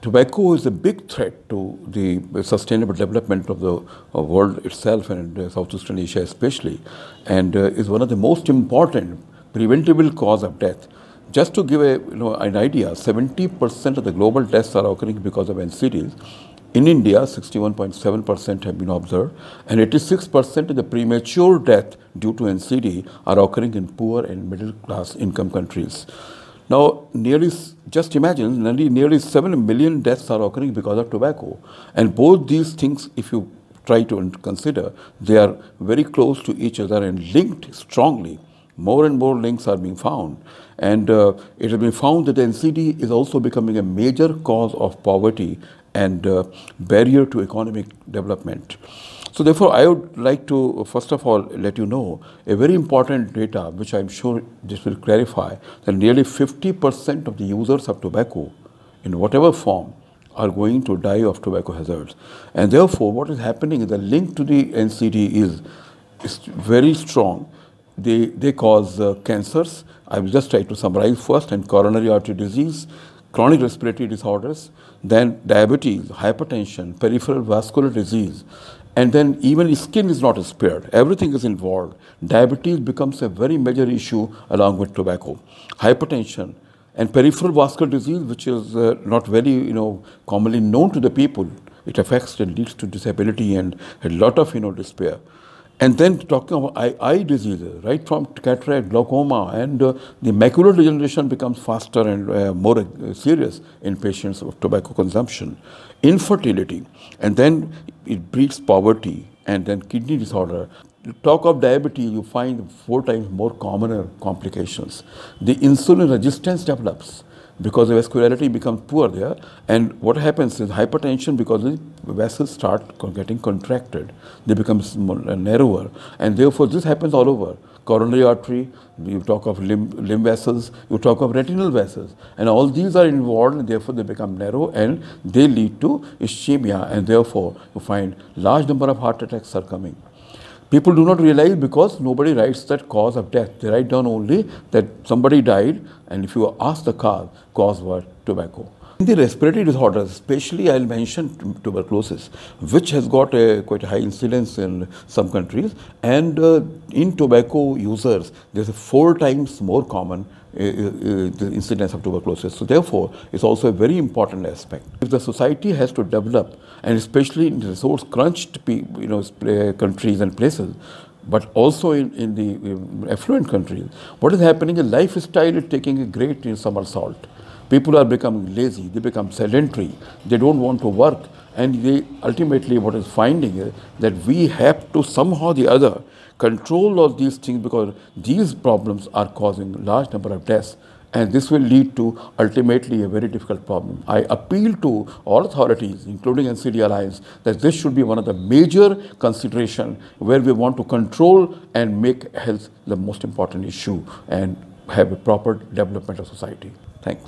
tobacco is a big threat to the sustainable development of the world itself and uh, Southeastern Asia especially, and uh, is one of the most important preventable cause of death. Just to give a, you know, an idea, 70% of the global deaths are occurring because of NCDs. In India, 61.7% have been observed, and 86% of the premature death due to NCD are occurring in poor and middle class income countries. Now, nearly, just imagine, nearly, nearly 7 million deaths are occurring because of tobacco. And both these things, if you try to consider, they are very close to each other and linked strongly. More and more links are being found. And uh, it has been found that NCD is also becoming a major cause of poverty and uh, barrier to economic development. So therefore, I would like to first of all let you know a very important data which I'm sure this will clarify that nearly 50% of the users of tobacco in whatever form are going to die of tobacco hazards. And therefore, what is happening is the link to the NCD is, is very strong. They, they cause uh, cancers. I will just try to summarize first and coronary artery disease, chronic respiratory disorders, then diabetes, hypertension, peripheral vascular disease, and then even skin is not spared. Everything is involved. Diabetes becomes a very major issue along with tobacco. Hypertension and peripheral vascular disease, which is uh, not very you know commonly known to the people, it affects and leads to disability and a lot of you know despair. And then talking about eye, eye, diseases, right from cataract, glaucoma, and uh, the macular degeneration becomes faster and uh, more uh, serious in patients of tobacco consumption, infertility, and then it breeds poverty and then kidney disorder. You talk of diabetes, you find four times more commoner complications. The insulin resistance develops because the vascularity becomes poor there and what happens is hypertension because the vessels start getting contracted they become uh, narrower and therefore this happens all over coronary artery you talk of limb, limb vessels you talk of retinal vessels and all these are involved and therefore they become narrow and they lead to ischemia and therefore you find large number of heart attacks are coming People do not realize because nobody writes that cause of death. They write down only that somebody died and if you ask the cause, cause was tobacco. In the respiratory disorders, especially I'll mention tuberculosis, which has got a quite high incidence in some countries. And uh, in tobacco users, there's four times more common uh, uh, uh, the incidence of tuberculosis. So therefore, it's also a very important aspect. If the society has to develop, and especially in resource-crunched you know, countries and places, but also in, in the um, affluent countries, what is happening is lifestyle is taking a great somersault. People are becoming lazy, they become sedentary, they don't want to work, and they ultimately, what is finding is that we have to somehow the other control all these things because these problems are causing large number of deaths and this will lead to ultimately a very difficult problem. I appeal to all authorities, including NCD Alliance, that this should be one of the major consideration where we want to control and make health the most important issue and have a proper development of society. Thanks.